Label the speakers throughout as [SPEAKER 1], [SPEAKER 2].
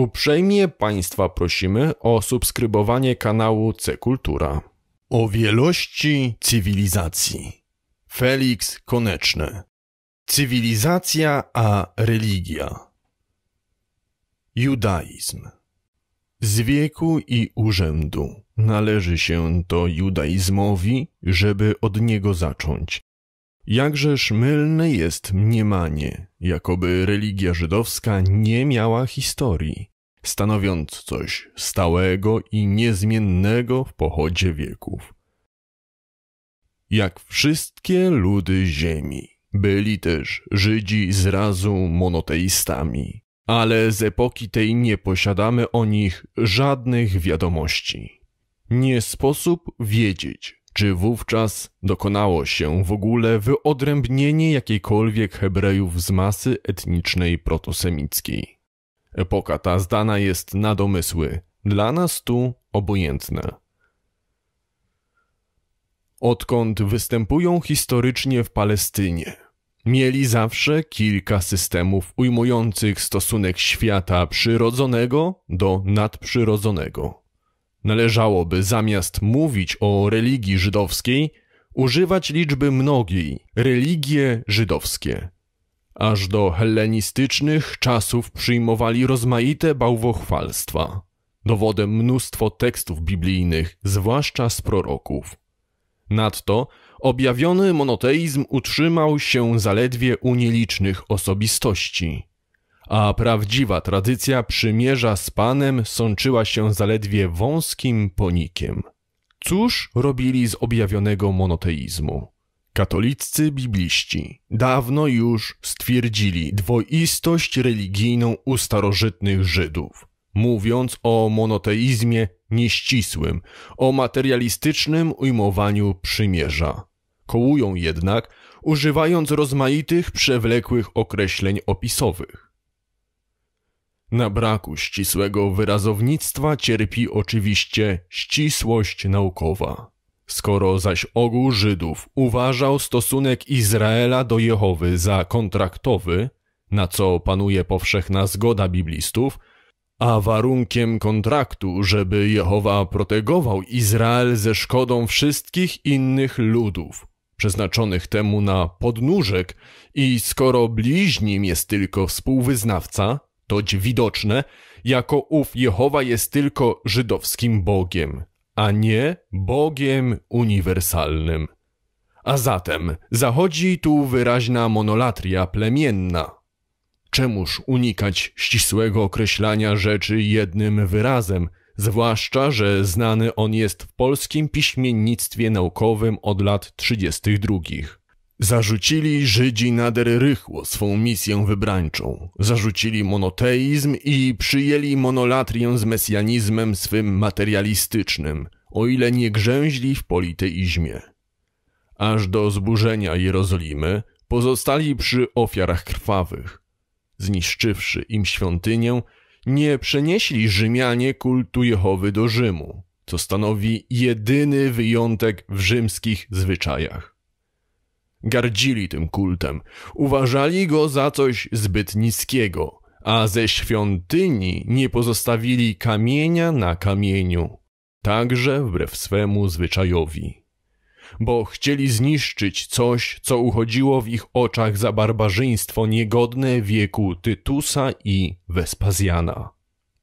[SPEAKER 1] Uprzejmie Państwa prosimy o subskrybowanie kanału C Kultura. O wielości cywilizacji. Felix Koneczny. Cywilizacja a religia. Judaizm. Z wieku i urzędu należy się to judaizmowi, żeby od niego zacząć. Jakżeż mylne jest mniemanie, jakoby religia żydowska nie miała historii stanowiąc coś stałego i niezmiennego w pochodzie wieków. Jak wszystkie ludy ziemi, byli też Żydzi zrazu monoteistami, ale z epoki tej nie posiadamy o nich żadnych wiadomości. Nie sposób wiedzieć, czy wówczas dokonało się w ogóle wyodrębnienie jakiejkolwiek hebrejów z masy etnicznej protosemickiej. Epoka ta zdana jest na domysły, dla nas tu obojętna. Odkąd występują historycznie w Palestynie, mieli zawsze kilka systemów ujmujących stosunek świata przyrodzonego do nadprzyrodzonego. Należałoby zamiast mówić o religii żydowskiej, używać liczby mnogiej religie żydowskie. Aż do hellenistycznych czasów przyjmowali rozmaite bałwochwalstwa. Dowodem mnóstwo tekstów biblijnych, zwłaszcza z proroków. Nadto objawiony monoteizm utrzymał się zaledwie u nielicznych osobistości, a prawdziwa tradycja przymierza z Panem sączyła się zaledwie wąskim ponikiem. Cóż robili z objawionego monoteizmu? Katoliccy bibliści dawno już stwierdzili dwoistość religijną u starożytnych Żydów, mówiąc o monoteizmie nieścisłym, o materialistycznym ujmowaniu przymierza. Kołują jednak, używając rozmaitych przewlekłych określeń opisowych. Na braku ścisłego wyrazownictwa cierpi oczywiście ścisłość naukowa. Skoro zaś ogół Żydów uważał stosunek Izraela do Jehowy za kontraktowy, na co panuje powszechna zgoda biblistów, a warunkiem kontraktu, żeby Jehowa protegował Izrael ze szkodą wszystkich innych ludów, przeznaczonych temu na podnóżek, i skoro bliźnim jest tylko współwyznawca, toć widoczne, jako ów Jehowa jest tylko żydowskim Bogiem, a nie Bogiem uniwersalnym. A zatem zachodzi tu wyraźna monolatria plemienna. Czemuż unikać ścisłego określania rzeczy jednym wyrazem, zwłaszcza, że znany on jest w polskim piśmiennictwie naukowym od lat 32. Zarzucili Żydzi nader rychło swą misję wybrańczą. Zarzucili monoteizm i przyjęli monolatrię z mesjanizmem swym materialistycznym, o ile nie grzęźli w politeizmie. Aż do zburzenia Jerozolimy pozostali przy ofiarach krwawych. Zniszczywszy im świątynię, nie przenieśli Rzymianie kultu Jehowy do Rzymu, co stanowi jedyny wyjątek w rzymskich zwyczajach. Gardzili tym kultem, uważali go za coś zbyt niskiego, a ze świątyni nie pozostawili kamienia na kamieniu, także wbrew swemu zwyczajowi. Bo chcieli zniszczyć coś, co uchodziło w ich oczach za barbarzyństwo niegodne wieku Tytusa i Wespazjana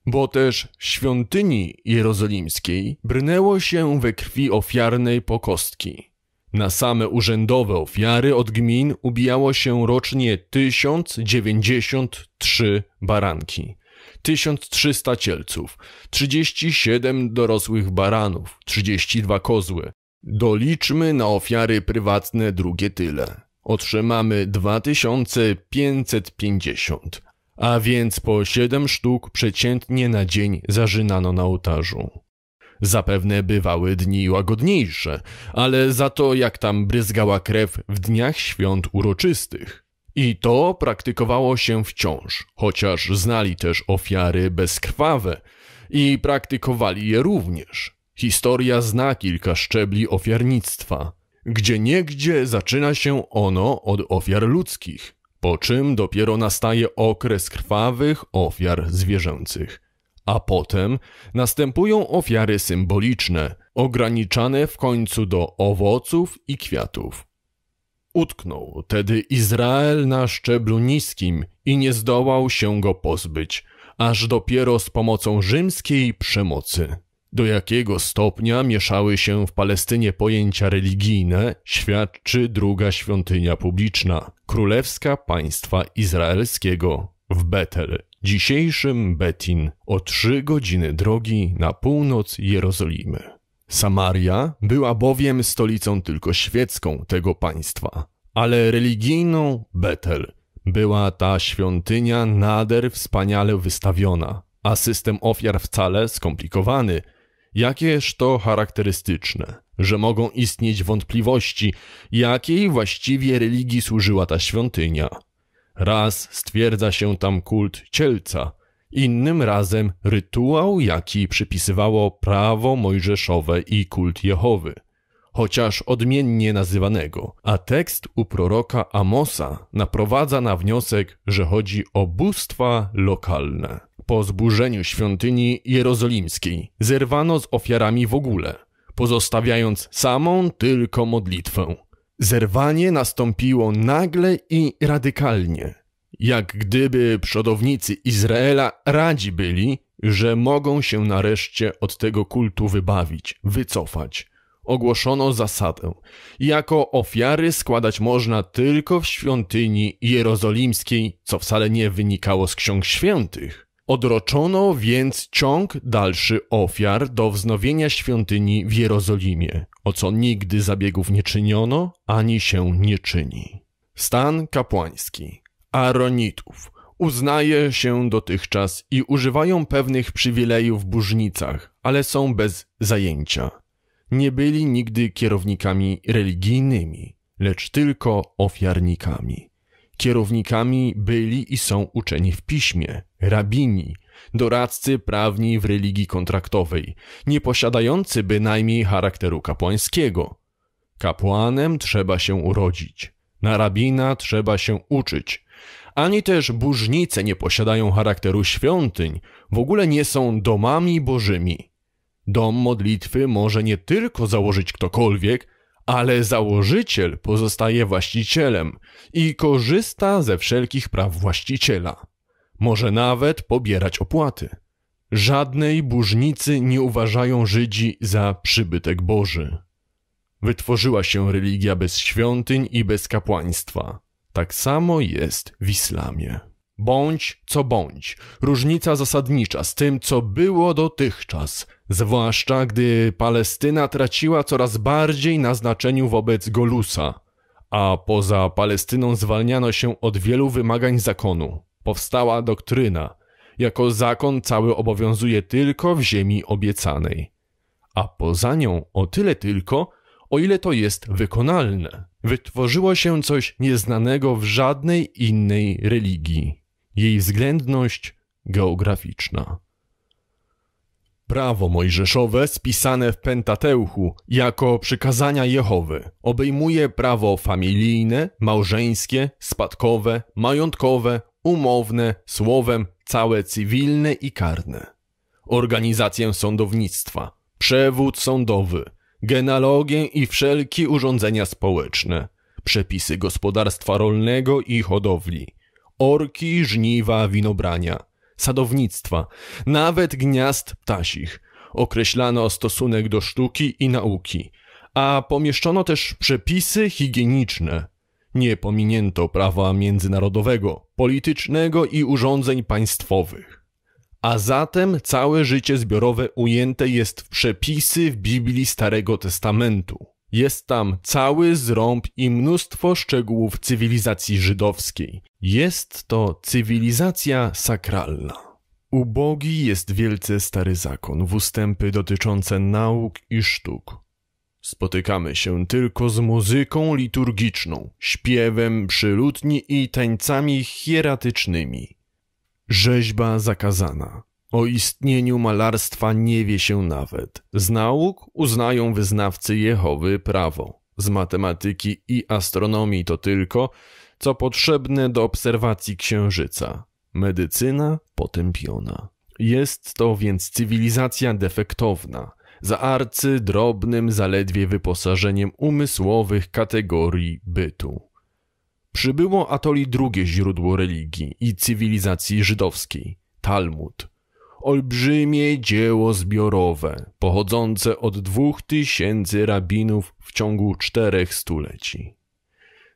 [SPEAKER 1] bo też w świątyni jerozolimskiej brnęło się we krwi ofiarnej pokostki, na same urzędowe ofiary od gmin ubijało się rocznie 1093 baranki, 1300 cielców, 37 dorosłych baranów, 32 kozły. Doliczmy na ofiary prywatne drugie tyle. Otrzymamy 2550, a więc po 7 sztuk przeciętnie na dzień zażynano na ołtarzu. Zapewne bywały dni łagodniejsze, ale za to jak tam bryzgała krew w dniach świąt uroczystych. I to praktykowało się wciąż, chociaż znali też ofiary bezkrwawe i praktykowali je również. Historia zna kilka szczebli ofiarnictwa. Gdzie niegdzie zaczyna się ono od ofiar ludzkich, po czym dopiero nastaje okres krwawych ofiar zwierzęcych a potem następują ofiary symboliczne, ograniczane w końcu do owoców i kwiatów. Utknął tedy Izrael na szczeblu niskim i nie zdołał się go pozbyć, aż dopiero z pomocą rzymskiej przemocy. Do jakiego stopnia mieszały się w Palestynie pojęcia religijne, świadczy druga świątynia publiczna, królewska państwa izraelskiego w Betel Dzisiejszym Betin o trzy godziny drogi na północ Jerozolimy. Samaria była bowiem stolicą tylko świecką tego państwa, ale religijną Betel. Była ta świątynia nader wspaniale wystawiona, a system ofiar wcale skomplikowany. Jakież to charakterystyczne, że mogą istnieć wątpliwości, jakiej właściwie religii służyła ta świątynia – Raz stwierdza się tam kult cielca, innym razem rytuał, jaki przypisywało prawo mojżeszowe i kult Jehowy, chociaż odmiennie nazywanego, a tekst u proroka Amosa naprowadza na wniosek, że chodzi o bóstwa lokalne. Po zburzeniu świątyni jerozolimskiej zerwano z ofiarami w ogóle, pozostawiając samą tylko modlitwę – Zerwanie nastąpiło nagle i radykalnie. Jak gdyby przodownicy Izraela radzi byli, że mogą się nareszcie od tego kultu wybawić, wycofać. Ogłoszono zasadę. Jako ofiary składać można tylko w świątyni jerozolimskiej, co wcale nie wynikało z ksiąg świętych. Odroczono więc ciąg dalszy ofiar do wznowienia świątyni w Jerozolimie o co nigdy zabiegów nie czyniono, ani się nie czyni. Stan kapłański, aronitów, uznaje się dotychczas i używają pewnych przywilejów w burznicach, ale są bez zajęcia. Nie byli nigdy kierownikami religijnymi, lecz tylko ofiarnikami. Kierownikami byli i są uczeni w piśmie, rabini, doradcy prawni w religii kontraktowej, nie posiadający bynajmniej charakteru kapłańskiego. Kapłanem trzeba się urodzić, na rabina trzeba się uczyć. Ani też burznice nie posiadają charakteru świątyń, w ogóle nie są domami bożymi. Dom modlitwy może nie tylko założyć ktokolwiek, ale założyciel pozostaje właścicielem i korzysta ze wszelkich praw właściciela może nawet pobierać opłaty. Żadnej burznicy nie uważają Żydzi za przybytek Boży. Wytworzyła się religia bez świątyń i bez kapłaństwa. Tak samo jest w islamie. Bądź co bądź, różnica zasadnicza z tym, co było dotychczas, zwłaszcza gdy Palestyna traciła coraz bardziej na znaczeniu wobec Golusa, a poza Palestyną zwalniano się od wielu wymagań zakonu powstała doktryna. Jako zakon cały obowiązuje tylko w ziemi obiecanej. A poza nią o tyle tylko, o ile to jest wykonalne. Wytworzyło się coś nieznanego w żadnej innej religii. Jej względność geograficzna. Prawo mojżeszowe spisane w Pentateuchu jako przykazania Jehowy obejmuje prawo familijne, małżeńskie, spadkowe, majątkowe, umowne, słowem całe cywilne i karne. Organizację sądownictwa, przewód sądowy, genealogię i wszelkie urządzenia społeczne, przepisy gospodarstwa rolnego i hodowli, orki, żniwa, winobrania, sadownictwa, nawet gniazd ptasich. Określano stosunek do sztuki i nauki, a pomieszczono też przepisy higieniczne, nie pominięto prawa międzynarodowego, politycznego i urządzeń państwowych. A zatem całe życie zbiorowe ujęte jest w przepisy w Biblii Starego Testamentu. Jest tam cały zrąb i mnóstwo szczegółów cywilizacji żydowskiej. Jest to cywilizacja sakralna. Ubogi jest wielce stary zakon w ustępy dotyczące nauk i sztuk, Spotykamy się tylko z muzyką liturgiczną, śpiewem przylutni i tańcami hieratycznymi. Rzeźba zakazana. O istnieniu malarstwa nie wie się nawet. Z nauk uznają wyznawcy Jehowy prawo. Z matematyki i astronomii to tylko, co potrzebne do obserwacji księżyca. Medycyna potępiona. Jest to więc cywilizacja defektowna, za arcydrobnym zaledwie wyposażeniem umysłowych kategorii bytu. Przybyło atoli drugie źródło religii i cywilizacji żydowskiej Talmud. Olbrzymie dzieło zbiorowe, pochodzące od dwóch tysięcy rabinów w ciągu czterech stuleci.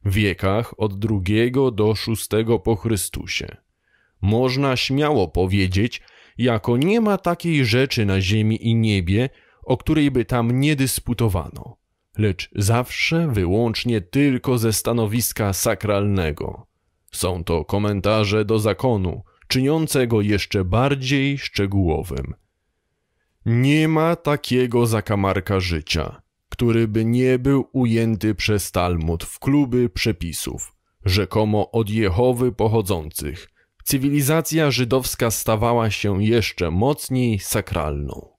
[SPEAKER 1] W wiekach od drugiego do szóstego po Chrystusie. Można śmiało powiedzieć, jako nie ma takiej rzeczy na ziemi i niebie, o której by tam nie dysputowano, lecz zawsze wyłącznie tylko ze stanowiska sakralnego. Są to komentarze do zakonu, czyniące go jeszcze bardziej szczegółowym. Nie ma takiego zakamarka życia, który by nie był ujęty przez Talmud w kluby przepisów, rzekomo od Jehowy pochodzących. Cywilizacja żydowska stawała się jeszcze mocniej sakralną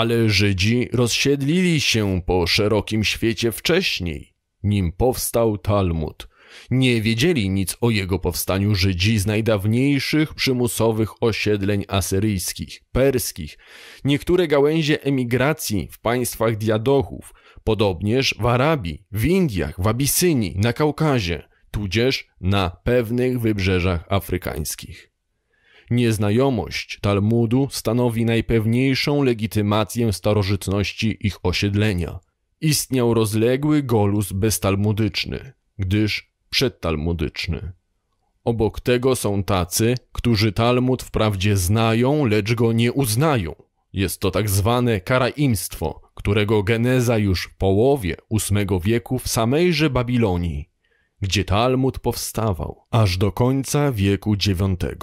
[SPEAKER 1] ale Żydzi rozsiedlili się po szerokim świecie wcześniej, nim powstał Talmud. Nie wiedzieli nic o jego powstaniu Żydzi z najdawniejszych przymusowych osiedleń asyryjskich, perskich, niektóre gałęzie emigracji w państwach diadochów, podobnież w Arabii, w Indiach, w Abisynii, na Kaukazie, tudzież na pewnych wybrzeżach afrykańskich. Nieznajomość Talmudu stanowi najpewniejszą legitymację starożytności ich osiedlenia. Istniał rozległy golus beztalmudyczny, gdyż przedtalmudyczny. Obok tego są tacy, którzy Talmud wprawdzie znają, lecz go nie uznają. Jest to tak zwane karaimstwo, którego geneza już w połowie VIII wieku w samejże Babilonii, gdzie Talmud powstawał aż do końca wieku IX.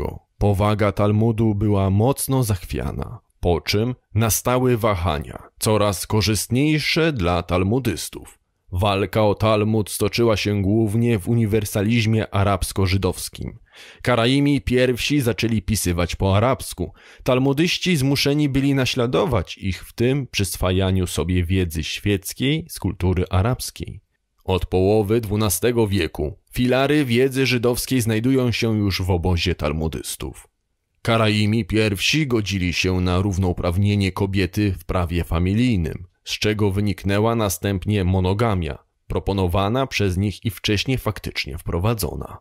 [SPEAKER 1] Powaga Talmudu była mocno zachwiana, po czym nastały wahania, coraz korzystniejsze dla talmudystów. Walka o Talmud stoczyła się głównie w uniwersalizmie arabsko-żydowskim. Karaimi pierwsi zaczęli pisywać po arabsku. Talmudyści zmuszeni byli naśladować ich w tym przyswajaniu sobie wiedzy świeckiej z kultury arabskiej. Od połowy XII wieku filary wiedzy żydowskiej znajdują się już w obozie talmudystów. Karaimi pierwsi godzili się na równouprawnienie kobiety w prawie familijnym, z czego wyniknęła następnie monogamia, proponowana przez nich i wcześniej faktycznie wprowadzona.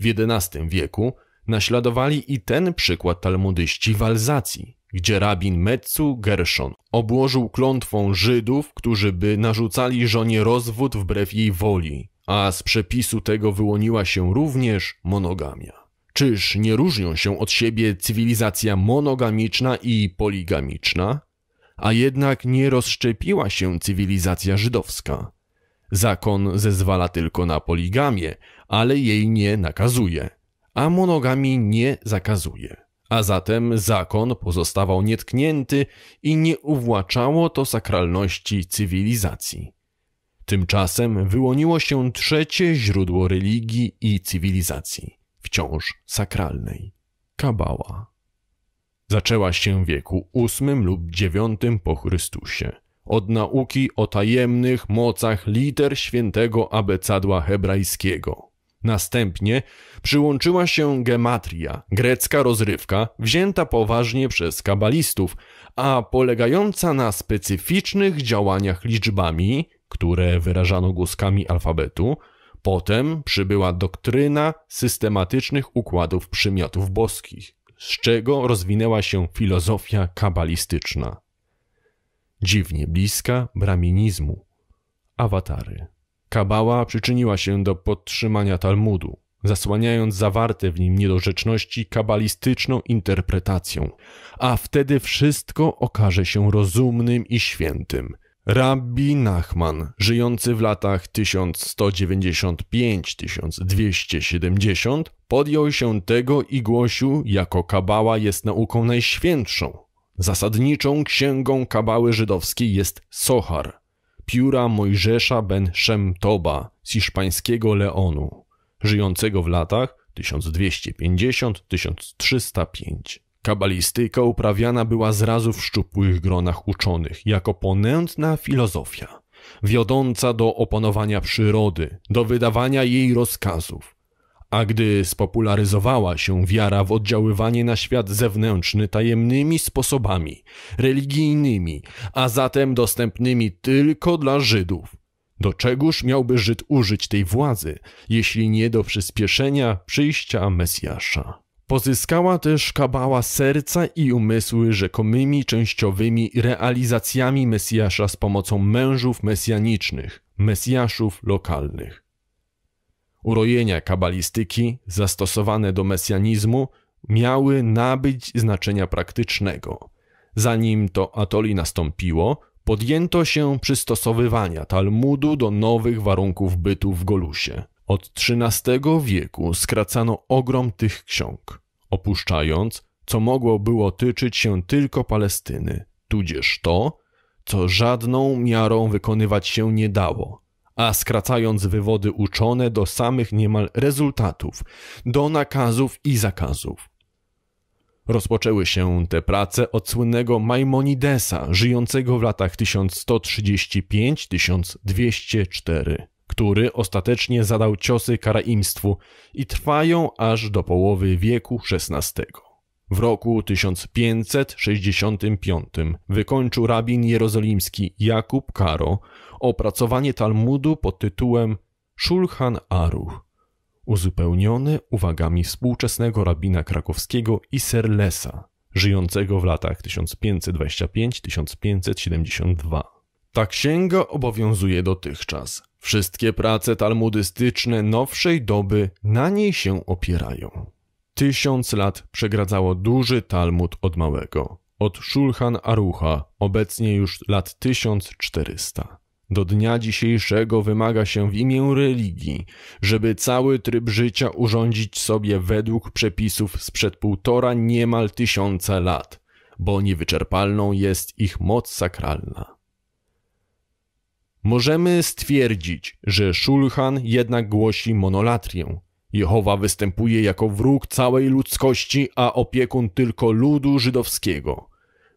[SPEAKER 1] W XI wieku Naśladowali i ten przykład talmudyści w Alzacji, gdzie rabin Metzu Gershon obłożył klątwą Żydów, którzy by narzucali żonie rozwód wbrew jej woli, a z przepisu tego wyłoniła się również monogamia. Czyż nie różnią się od siebie cywilizacja monogamiczna i poligamiczna? A jednak nie rozszczepiła się cywilizacja żydowska. Zakon zezwala tylko na poligamię, ale jej nie nakazuje a monogami nie zakazuje. A zatem zakon pozostawał nietknięty i nie uwłaczało to sakralności cywilizacji. Tymczasem wyłoniło się trzecie źródło religii i cywilizacji, wciąż sakralnej kabała. Zaczęła się w wieku VIII lub IX po Chrystusie od nauki o tajemnych mocach liter świętego abecadła hebrajskiego. Następnie przyłączyła się gematria, grecka rozrywka, wzięta poważnie przez kabalistów, a polegająca na specyficznych działaniach liczbami, które wyrażano głoskami alfabetu, potem przybyła doktryna systematycznych układów przymiotów boskich, z czego rozwinęła się filozofia kabalistyczna. Dziwnie bliska braminizmu, awatary. Kabała przyczyniła się do podtrzymania Talmudu, zasłaniając zawarte w nim niedorzeczności kabalistyczną interpretacją, a wtedy wszystko okaże się rozumnym i świętym. Rabbi Nachman, żyjący w latach 1195-1270, podjął się tego i głosił, jako kabała jest nauką najświętszą. Zasadniczą księgą kabały żydowskiej jest Sohar – pióra Mojżesza ben Szemtoba z hiszpańskiego Leonu, żyjącego w latach 1250-1305. Kabalistyka uprawiana była zrazu w szczupłych gronach uczonych jako ponętna filozofia, wiodąca do opanowania przyrody, do wydawania jej rozkazów, a gdy spopularyzowała się wiara w oddziaływanie na świat zewnętrzny tajemnymi sposobami, religijnymi, a zatem dostępnymi tylko dla Żydów, do czegoż miałby Żyd użyć tej władzy, jeśli nie do przyspieszenia przyjścia Mesjasza? Pozyskała też kabała serca i umysły rzekomymi częściowymi realizacjami Mesjasza z pomocą mężów mesjanicznych, Mesjaszów lokalnych urojenia kabalistyki zastosowane do mesjanizmu miały nabyć znaczenia praktycznego. Zanim to atoli nastąpiło, podjęto się przystosowywania Talmudu do nowych warunków bytu w Golusie. Od XIII wieku skracano ogrom tych ksiąg, opuszczając, co mogło było tyczyć się tylko Palestyny, tudzież to, co żadną miarą wykonywać się nie dało, a skracając wywody uczone do samych niemal rezultatów, do nakazów i zakazów. Rozpoczęły się te prace od słynnego Maimonidesa, żyjącego w latach 1135-1204, który ostatecznie zadał ciosy karaimstwu i trwają aż do połowy wieku XVI. W roku 1565 wykończył rabin jerozolimski Jakub Karo opracowanie Talmudu pod tytułem Szulchan Aruch, uzupełniony uwagami współczesnego rabina krakowskiego Iserlesa, żyjącego w latach 1525-1572. Ta księga obowiązuje dotychczas. Wszystkie prace talmudystyczne nowszej doby na niej się opierają. Tysiąc lat przegradzało duży Talmud od małego, od Szulchan Arucha, obecnie już lat 1400. Do dnia dzisiejszego wymaga się w imię religii, żeby cały tryb życia urządzić sobie według przepisów sprzed półtora niemal tysiąca lat, bo niewyczerpalną jest ich moc sakralna. Możemy stwierdzić, że Szulhan jednak głosi monolatrię. Jehowa występuje jako wróg całej ludzkości, a opiekun tylko ludu żydowskiego –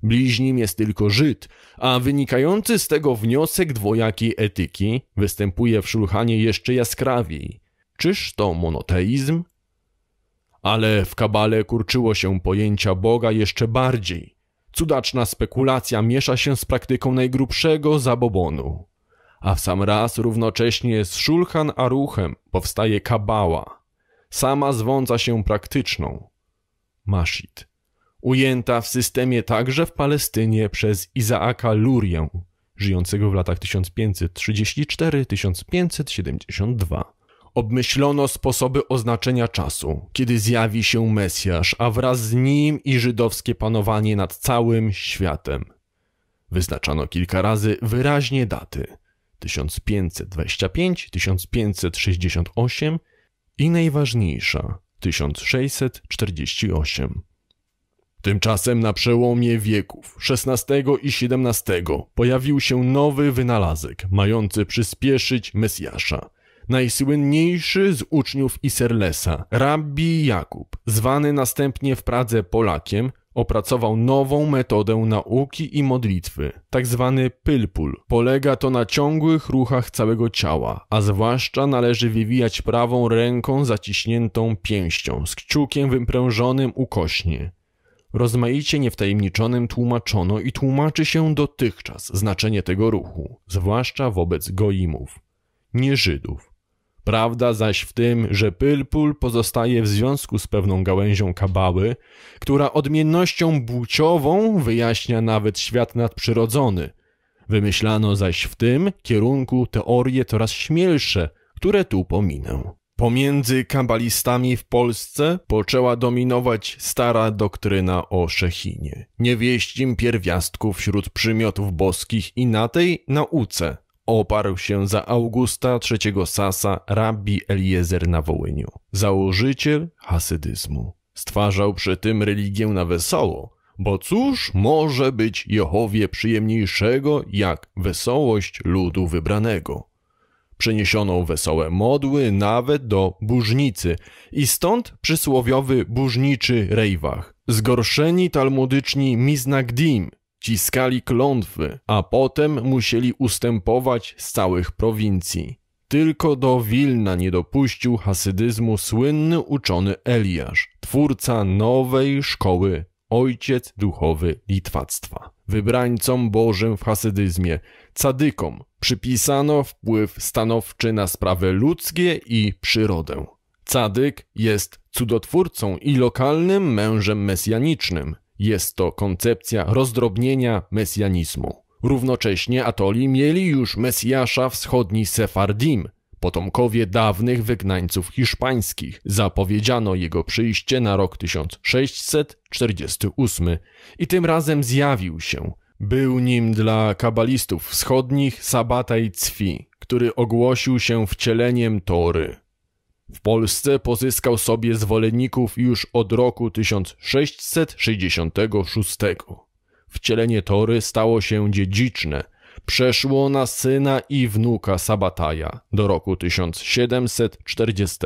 [SPEAKER 1] bliźnim jest tylko Żyd, a wynikający z tego wniosek dwojakiej etyki występuje w Szulchanie jeszcze jaskrawiej. Czyż to monoteizm? Ale w kabale kurczyło się pojęcia Boga jeszcze bardziej. Cudaczna spekulacja miesza się z praktyką najgrubszego zabobonu. A w sam raz równocześnie z Szulchan Aruchem powstaje kabała. Sama zwąca się praktyczną. Maszit ujęta w systemie także w Palestynie przez Izaaka Lurię, żyjącego w latach 1534-1572. Obmyślono sposoby oznaczenia czasu, kiedy zjawi się Mesjasz, a wraz z nim i żydowskie panowanie nad całym światem. Wyznaczano kilka razy wyraźnie daty 1525, 1568 i najważniejsza 1648. Tymczasem na przełomie wieków XVI i XVII pojawił się nowy wynalazek mający przyspieszyć Mesjasza. Najsłynniejszy z uczniów Iserlesa, rabbi Jakub, zwany następnie w Pradze Polakiem, opracował nową metodę nauki i modlitwy, tak zwany pylpul. Polega to na ciągłych ruchach całego ciała, a zwłaszcza należy wywijać prawą ręką zaciśniętą pięścią z kciukiem wyprężonym ukośnie. Rozmaicie niewtajemniczonym tłumaczono i tłumaczy się dotychczas znaczenie tego ruchu, zwłaszcza wobec goimów, nie Żydów. Prawda zaś w tym, że Pylpul pozostaje w związku z pewną gałęzią kabały, która odmiennością płciową wyjaśnia nawet świat nadprzyrodzony. Wymyślano zaś w tym kierunku teorie coraz śmielsze, które tu pominę. Pomiędzy kabalistami w Polsce poczęła dominować stara doktryna o Szechinie, niewieścim pierwiastku wśród przymiotów boskich i na tej nauce oparł się za Augusta III Sasa rabbi Eliezer na Wołyniu, założyciel hasydyzmu. Stwarzał przy tym religię na wesoło, bo cóż może być Jehowie przyjemniejszego jak wesołość ludu wybranego? przeniesioną wesołe modły nawet do burznicy i stąd przysłowiowy burzniczy rejwach. Zgorszeni talmudyczni miznagdim ciskali klątwy, a potem musieli ustępować z całych prowincji. Tylko do Wilna nie dopuścił hasydyzmu słynny uczony Eliasz, twórca nowej szkoły ojciec duchowy litwactwa. Wybrańcom Bożym w hasydyzmie, cadykom, przypisano wpływ stanowczy na sprawy ludzkie i przyrodę. Cadyk jest cudotwórcą i lokalnym mężem mesjanicznym. Jest to koncepcja rozdrobnienia mesjanizmu. Równocześnie atoli mieli już Mesjasza wschodni Sefardim, potomkowie dawnych wygnańców hiszpańskich. Zapowiedziano jego przyjście na rok 1648 i tym razem zjawił się. Był nim dla kabalistów wschodnich i Cwi, który ogłosił się wcieleniem Tory. W Polsce pozyskał sobie zwolenników już od roku 1666. Wcielenie Tory stało się dziedziczne – przeszło na syna i wnuka Sabataja do roku 1740.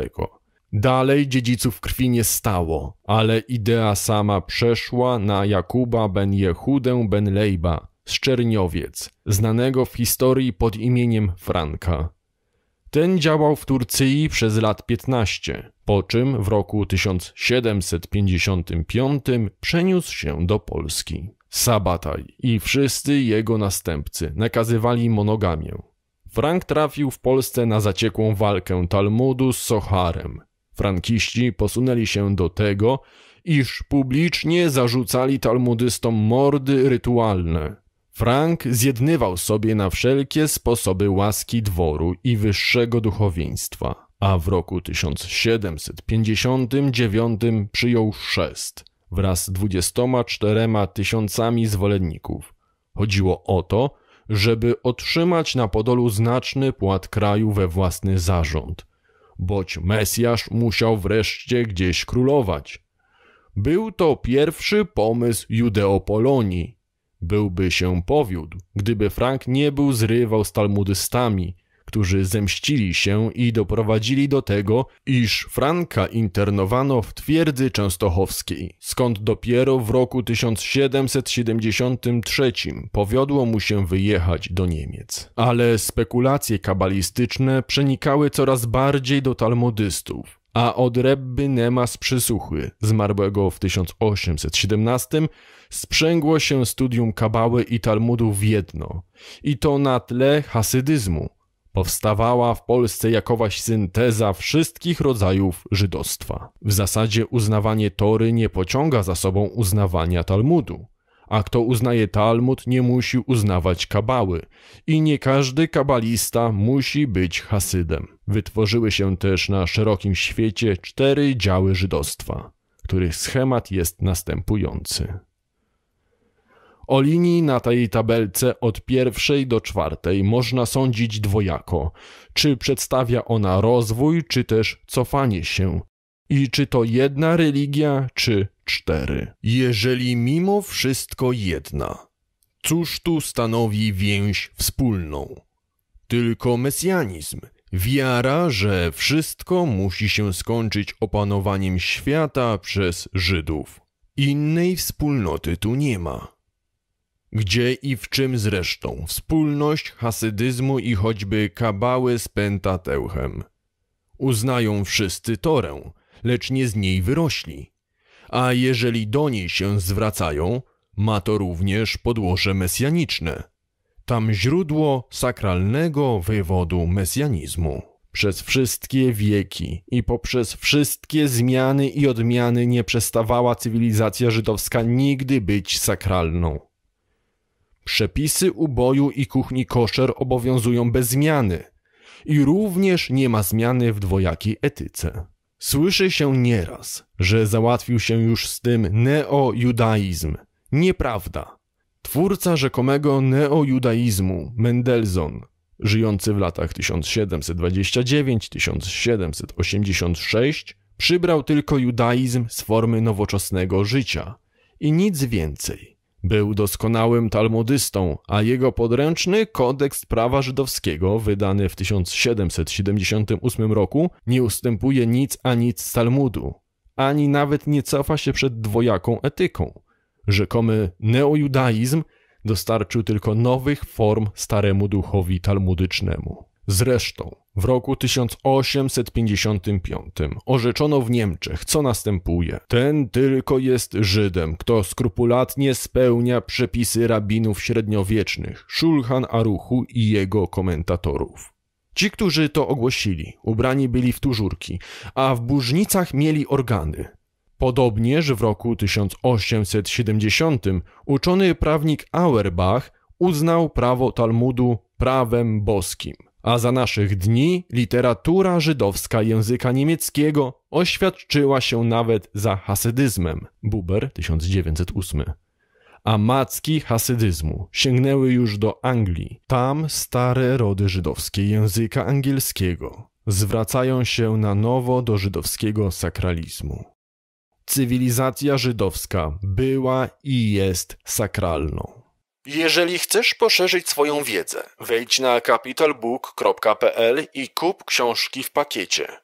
[SPEAKER 1] Dalej dziedziców krwi nie stało, ale idea sama przeszła na Jakuba ben Jehudę ben Lejba z Czerniowiec, znanego w historii pod imieniem Franka. Ten działał w Turcji przez lat 15, po czym w roku 1755 przeniósł się do Polski. Sabataj i wszyscy jego następcy nakazywali monogamię. Frank trafił w Polsce na zaciekłą walkę Talmudu z Socharem. Frankiści posunęli się do tego, iż publicznie zarzucali talmudystom mordy rytualne. Frank zjednywał sobie na wszelkie sposoby łaski dworu i wyższego duchowieństwa, a w roku 1759 przyjął chrzest – wraz z 24 tysiącami zwolenników. Chodziło o to, żeby otrzymać na Podolu znaczny płat kraju we własny zarząd, boć Mesjasz musiał wreszcie gdzieś królować. Był to pierwszy pomysł Judeopolonii. Byłby się powiódł, gdyby Frank nie był zrywał z talmudystami którzy zemścili się i doprowadzili do tego, iż Franka internowano w twierdzy częstochowskiej, skąd dopiero w roku 1773 powiodło mu się wyjechać do Niemiec. Ale spekulacje kabalistyczne przenikały coraz bardziej do talmodystów a od Rebby Nemas z zmarłego w 1817, sprzęgło się studium kabały i Talmudu w jedno, i to na tle hasydyzmu, Powstawała w Polsce jakowaś synteza wszystkich rodzajów żydostwa. W zasadzie uznawanie Tory nie pociąga za sobą uznawania Talmudu. A kto uznaje Talmud, nie musi uznawać kabały. I nie każdy kabalista musi być hasydem. Wytworzyły się też na szerokim świecie cztery działy żydostwa, których schemat jest następujący. O linii na tej tabelce od pierwszej do czwartej można sądzić dwojako, czy przedstawia ona rozwój, czy też cofanie się, i czy to jedna religia, czy cztery. Jeżeli mimo wszystko jedna, cóż tu stanowi więź wspólną? Tylko mesjanizm, wiara, że wszystko musi się skończyć opanowaniem świata przez Żydów. Innej wspólnoty tu nie ma. Gdzie i w czym zresztą wspólność hasydyzmu i choćby kabały z Pentateuchem? Uznają wszyscy Torę, lecz nie z niej wyrośli. A jeżeli do niej się zwracają, ma to również podłoże mesjaniczne. Tam źródło sakralnego wywodu mesjanizmu. Przez wszystkie wieki i poprzez wszystkie zmiany i odmiany nie przestawała cywilizacja żydowska nigdy być sakralną. Przepisy uboju i kuchni koszer obowiązują bez zmiany. I również nie ma zmiany w dwojakiej etyce. Słyszy się nieraz, że załatwił się już z tym neojudaizm. Nieprawda. Twórca rzekomego neojudaizmu, Mendelssohn, żyjący w latach 1729-1786, przybrał tylko judaizm z formy nowoczesnego życia i nic więcej. Był doskonałym talmudystą, a jego podręczny kodeks prawa żydowskiego, wydany w 1778 roku, nie ustępuje nic a nic z Talmudu, ani nawet nie cofa się przed dwojaką etyką. Rzekomy neojudaizm dostarczył tylko nowych form staremu duchowi talmudycznemu. Zresztą, w roku 1855 orzeczono w Niemczech, co następuje. Ten tylko jest Żydem, kto skrupulatnie spełnia przepisy rabinów średniowiecznych, Szulchan Aruchu i jego komentatorów. Ci, którzy to ogłosili, ubrani byli w tużurki, a w burznicach mieli organy. Podobnież w roku 1870 uczony prawnik Auerbach uznał prawo Talmudu prawem boskim – a za naszych dni literatura żydowska języka niemieckiego oświadczyła się nawet za hasydyzmem. Buber 1908. A macki hasydyzmu sięgnęły już do Anglii. Tam stare rody żydowskie języka angielskiego zwracają się na nowo do żydowskiego sakralizmu. Cywilizacja żydowska była i jest sakralną. Jeżeli chcesz poszerzyć swoją wiedzę, wejdź na capitalbook.pl i kup książki w pakiecie.